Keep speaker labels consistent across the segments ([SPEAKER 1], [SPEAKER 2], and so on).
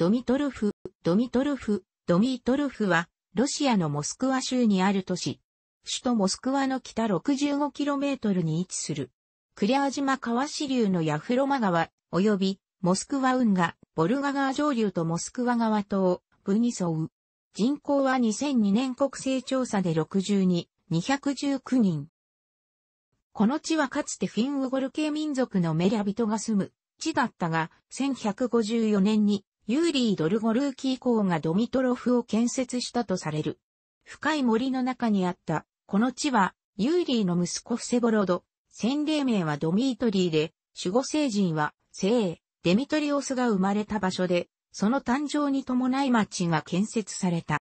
[SPEAKER 1] ドミトルフ、ドミトルフ、ドミトルフは、ロシアのモスクワ州にある都市。首都モスクワの北 65km に位置する。クリア島川支流のヤフロマ川、及び、モスクワ運河、ボルガ川上流とモスクワ川島、分に沿う。人口は2002年国勢調査で62、219人。この地はかつてフィンウゴル系民族のメリャ人が住む地だったが、1154年にユーリー・ドルゴルーキー校がドミトロフを建設したとされる。深い森の中にあった、この地は、ユーリーの息子フセボロド、洗礼名はドミートリーで、守護聖人は、聖、デミトリオスが生まれた場所で、その誕生に伴い町が建設された。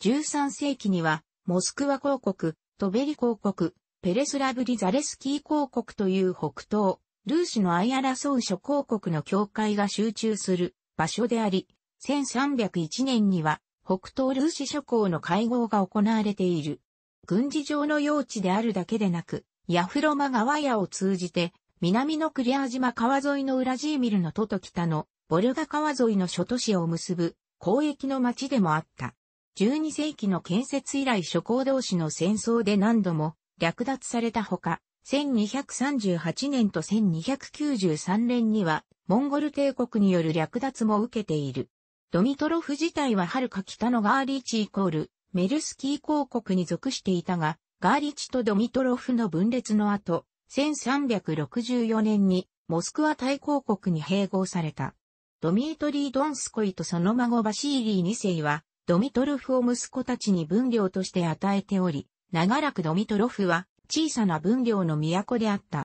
[SPEAKER 1] 13世紀には、モスクワ公国、トベリ公国、ペレスラブリザレスキー公国という北東、ルーシの相争う諸公国の境界が集中する場所であり、1301年には北東ルーシ諸港の会合が行われている。軍事上の用地であるだけでなく、ヤフロマ川屋を通じて、南のクリア島川沿いのウラジーミルの都と北のボルガ川沿いの諸都市を結ぶ交易の町でもあった。12世紀の建設以来諸行同士の戦争で何度も略奪されたほか、1238年と1293年には、モンゴル帝国による略奪も受けている。ドミトロフ自体は遥か北のガーリーチイコール、メルスキー公国に属していたが、ガーリチとドミトロフの分裂の後、1364年にモスクワ大公国に併合された。ドミートリー・ドンスコイとその孫バシーリー2世は、ドミトロフを息子たちに分領として与えており、長らくドミトロフは小さな分量の都であった。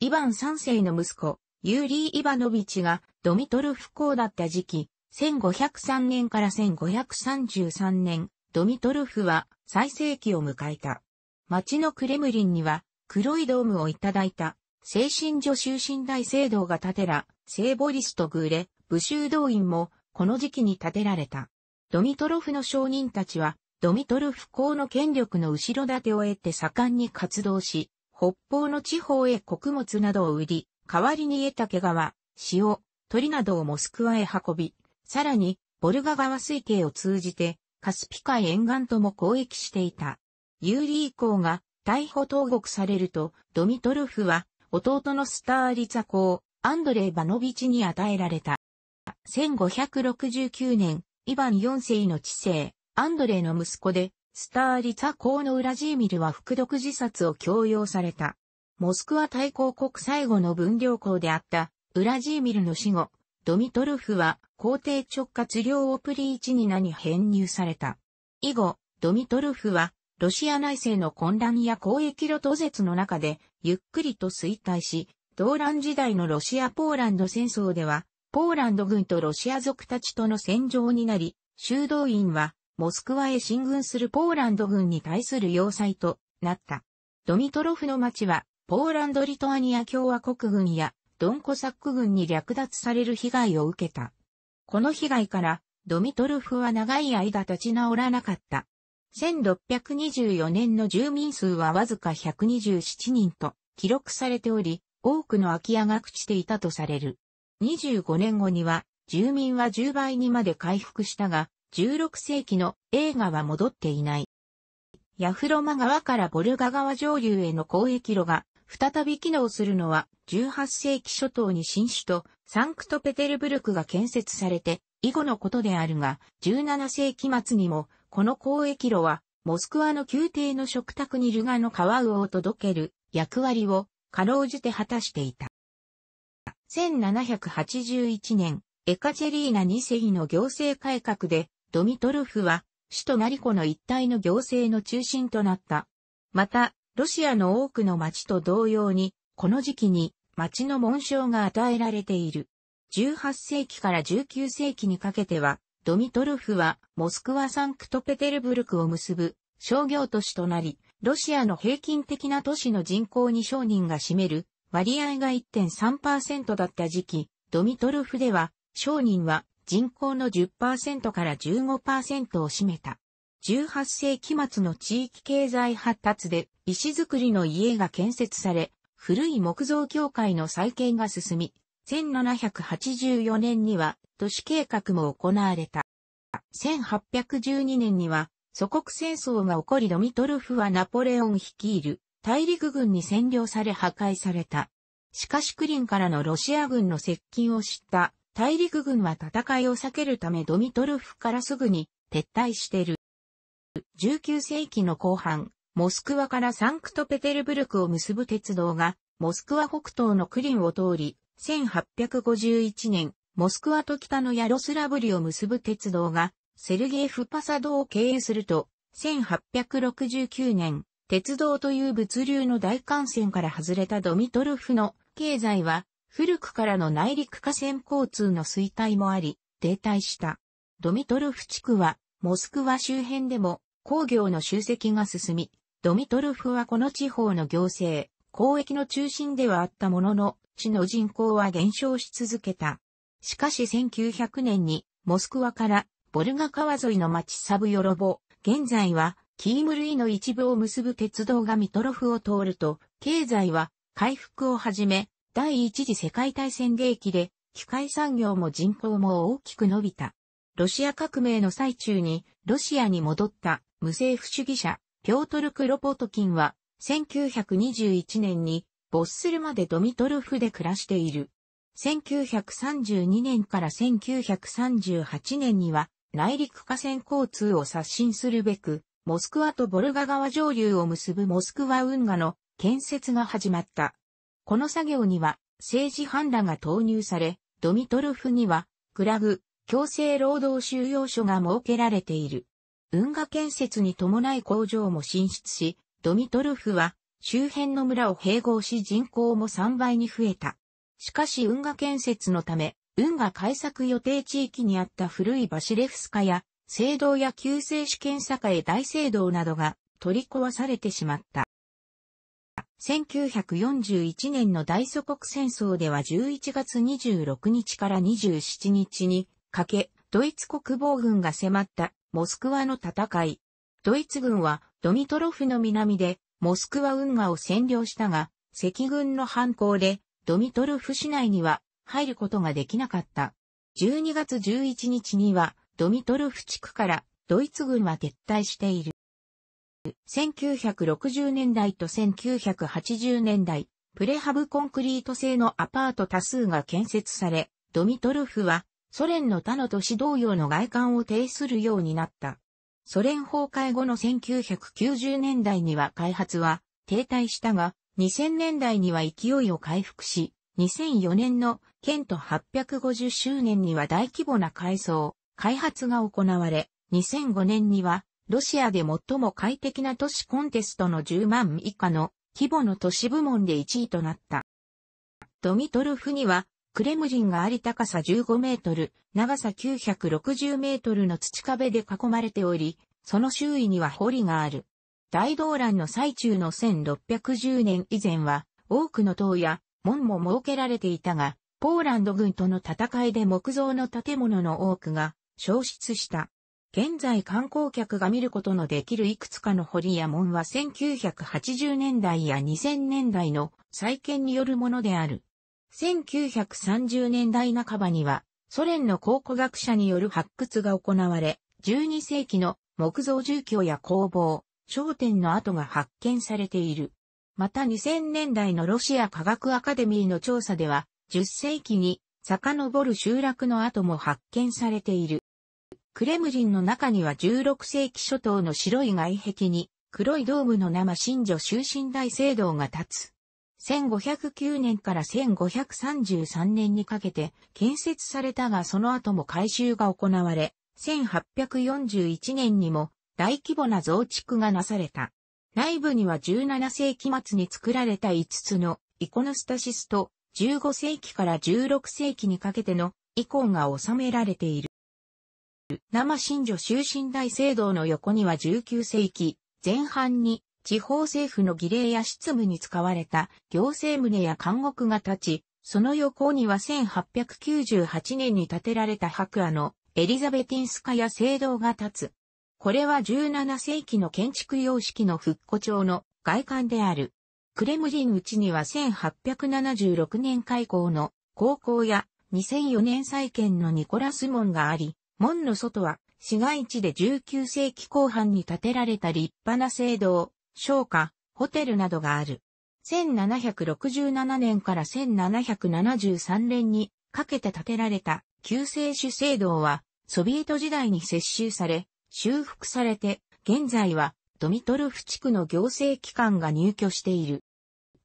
[SPEAKER 1] イヴァン三世の息子、ユーリー・イバノビチがドミトルフ公だった時期、1503年から1533年、ドミトルフは最盛期を迎えた。町のクレムリンには黒いドームをいただいた、精神女囚身大聖堂が建てら、聖ボリスとグーレ、武州動員もこの時期に建てられた。ドミトロフの商人たちはドミトルフ公の権力の後ろ盾を得て盛んに活動し、北方の地方へ穀物などを売り、代わりに得た毛皮、塩、鳥などをモスクワへ運び、さらに、ボルガ川水系を通じて、カスピ海沿岸とも交易していた。ユーリー公が逮捕投獄されると、ドミトルフは弟のスターリツァ公、アンドレイ・バノビチに与えられた。1569年、イヴァン4世の治世、アンドレイの息子で、スターリツァ公のウラジーミルは服毒自殺を強要された。モスクワ大公国最後の分量校であった、ウラジーミルの死後、ドミトルフは皇帝直轄領オプリーチニナに編入された。以後、ドミトルフは、ロシア内政の混乱や交易路途絶の中で、ゆっくりと衰退し、動乱時代のロシア・ポーランド戦争では、ポーランド軍とロシア族たちとの戦場になり、修道院はモスクワへ進軍するポーランド軍に対する要塞となった。ドミトロフの町は、ポーランド・リトアニア共和国軍や、ドンコサック軍に略奪される被害を受けた。この被害から、ドミトロフは長い間立ち直らなかった。1624年の住民数はわずか127人と記録されており、多くの空き家が朽ちていたとされる。25年後には、住民は10倍にまで回復したが、16世紀の映画は戻っていない。ヤフロマ川からボルガ川上流への交易路が再び機能するのは18世紀初頭に新首都サンクトペテルブルクが建設されて以後のことであるが17世紀末にもこの交易路はモスクワの宮廷の食卓にルガの川魚を届ける役割をかろうじて果たしていた。1781年エカチェリーナ2世の行政改革でドミトルフは、首都ナリコの一帯の行政の中心となった。また、ロシアの多くの町と同様に、この時期に町の紋章が与えられている。18世紀から19世紀にかけては、ドミトルフはモスクワサンクトペテルブルクを結ぶ商業都市となり、ロシアの平均的な都市の人口に商人が占める割合が1.3%だった時期、ドミトルフでは商人は人口の10%から15%を占めた。18世紀末の地域経済発達で石造りの家が建設され、古い木造教会の再建が進み、1784年には都市計画も行われた。1812年には祖国戦争が起こりドミトルフはナポレオン率いる大陸軍に占領され破壊された。しかしクリンからのロシア軍の接近を知った大陸軍は戦いを避けるためドミトルフからすぐに撤退している。19世紀の後半、モスクワからサンクトペテルブルクを結ぶ鉄道が、モスクワ北東のクリンを通り、1851年、モスクワと北のヤロスラブリを結ぶ鉄道が、セルゲーフ・パサドを経由すると、1869年、鉄道という物流の大幹線から外れたドミトルフの経済は古くからの内陸河川交通の衰退もあり、停滞した。ドミトルフ地区は、モスクワ周辺でも工業の集積が進み、ドミトルフはこの地方の行政、交易の中心ではあったものの、市の人口は減少し続けた。しかし1900年に、モスクワからボルガ川沿いの町サブヨロボ、現在はキームルイの一部を結ぶ鉄道がミトロフを通ると、経済は回復をはじめ、第一次世界大戦迎期で、機械産業も人口も大きく伸びた。ロシア革命の最中に、ロシアに戻った無政府主義者、ピョートル・クロポトキンは、1921年に、ボッスルまでドミトルフで暮らしている。1932年から1938年には、内陸河川交通を刷新するべく、モスクワとボルガ川上流を結ぶモスクワ運河の建設が始まった。この作業には政治判断が投入され、ドミトルフには、クラグ、強制労働収容所が設けられている。運河建設に伴い工場も進出し、ドミトルフは周辺の村を併合し人口も3倍に増えた。しかし運河建設のため、運河開削予定地域にあった古いバシレフスカや、聖堂や旧制試験会大聖堂などが取り壊されてしまった。1941年の大祖国戦争では11月26日から27日にかけ、ドイツ国防軍が迫ったモスクワの戦い。ドイツ軍はドミトロフの南でモスクワ運河を占領したが、赤軍の反抗でドミトロフ市内には入ることができなかった。12月11日にはドミトロフ地区からドイツ軍は撤退している。1960年代と1980年代、プレハブコンクリート製のアパート多数が建設され、ドミトルフはソ連の他の都市同様の外観を呈するようになった。ソ連崩壊後の1990年代には開発は停滞したが、2000年代には勢いを回復し、2004年の県都850周年には大規模な改装、開発が行われ、2005年にはロシアで最も快適な都市コンテストの10万以下の規模の都市部門で1位となった。ドミトルフには、クレムリンがあり高さ15メートル、長さ960メートルの土壁で囲まれており、その周囲には堀がある。大動乱の最中の1610年以前は、多くの塔や門も設けられていたが、ポーランド軍との戦いで木造の建物の多くが消失した。現在観光客が見ることのできるいくつかの堀や門は1980年代や2000年代の再建によるものである。1930年代半ばにはソ連の考古学者による発掘が行われ、12世紀の木造住居や工房、商店の跡が発見されている。また2000年代のロシア科学アカデミーの調査では、10世紀に遡る集落の跡も発見されている。クレムリンの中には16世紀初頭の白い外壁に黒いドームの生神女終身大聖堂が立つ。1509年から1533年にかけて建設されたがその後も改修が行われ、1841年にも大規模な増築がなされた。内部には17世紀末に作られた5つのイコノスタシスと15世紀から16世紀にかけてのコ降が収められている。生新女終身大聖堂の横には19世紀前半に地方政府の儀礼や執務に使われた行政棟や監獄が立ち、その横には1898年に建てられた白亜のエリザベティンスカや聖堂が立つ。これは17世紀の建築様式の復古調の外観である。クレムリンうちには1876年開校の高校や2004年再建のニコラス門があり、門の外は市街地で19世紀後半に建てられた立派な聖堂、商家、ホテルなどがある。1767年から1773年にかけて建てられた旧聖主聖堂はソビエト時代に接収され、修復されて、現在はドミトロフ地区の行政機関が入居している。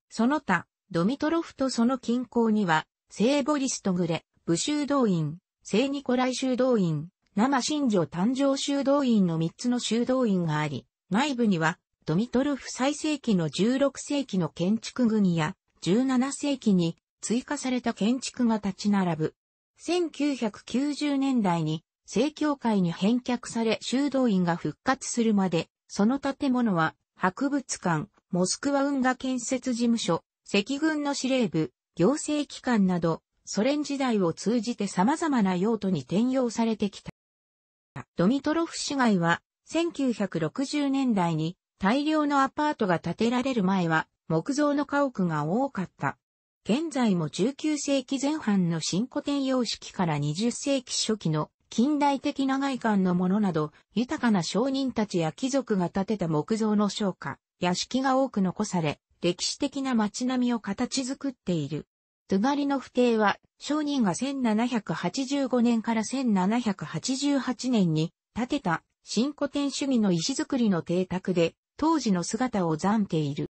[SPEAKER 1] その他、ドミトロフとその近郊には、聖ボリストグレ、武州動員、聖ニコライ修道院、生新女誕生修道院の3つの修道院があり、内部には、ドミトルフ最盛期の16世紀の建築群や、17世紀に追加された建築が立ち並ぶ。1990年代に、聖教会に返却され修道院が復活するまで、その建物は、博物館、モスクワ運河建設事務所、赤軍の司令部、行政機関など、ソ連時代を通じて様々な用途に転用されてきた。ドミトロフ市街は1960年代に大量のアパートが建てられる前は木造の家屋が多かった。現在も19世紀前半の新古典様式から20世紀初期の近代的な外観のものなど、豊かな商人たちや貴族が建てた木造の商家、屋敷が多く残され、歴史的な街並みを形作っている。ドゥガリノフは、商人が1785年から1788年に建てた新古典主義の石造りの邸宅で、当時の姿をっている。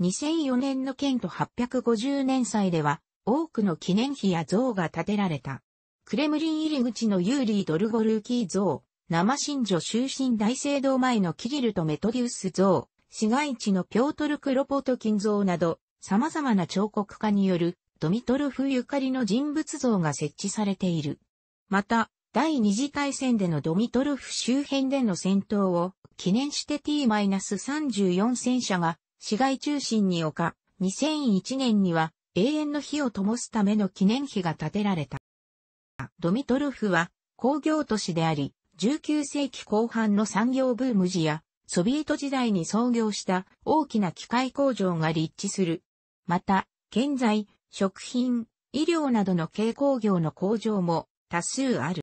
[SPEAKER 1] 2004年の県と850年祭では、多くの記念碑や像が建てられた。クレムリン入り口のユーリー・ドルゴルーキー像、生神女終身大聖堂前のキリルとメトディウス像、市街地のピョートル・クロポトキン像など、様々な彫刻家によるドミトロフゆかりの人物像が設置されている。また、第二次大戦でのドミトロフ周辺での戦闘を記念して T-34 戦車が市街中心に置か、2001年には永遠の火を灯すための記念碑が建てられた。ドミトロフは工業都市であり、19世紀後半の産業ブーム時や、ソビエト時代に創業した大きな機械工場が立地するまた、建材、食品、医療などの軽工業の工場も多数ある。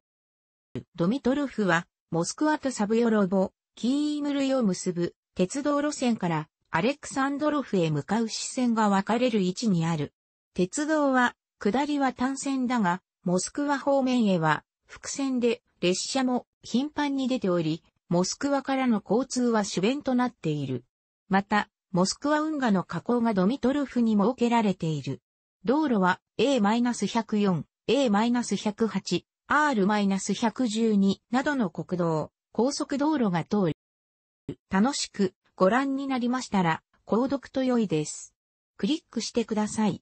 [SPEAKER 1] ドミトロフは、モスクワとサブヨロボ、キームルを結ぶ鉄道路線からアレクサンドロフへ向かう支線が分かれる位置にある。鉄道は、下りは単線だが、モスクワ方面へは、伏線で列車も頻繁に出ており、モスクワからの交通は主弁となっている。また、モスクワ運河の河口がドミトルフに設けられている。道路は A-104、A-108、R-112 などの国道、高速道路が通る。楽しくご覧になりましたら、購読と良いです。クリックしてください。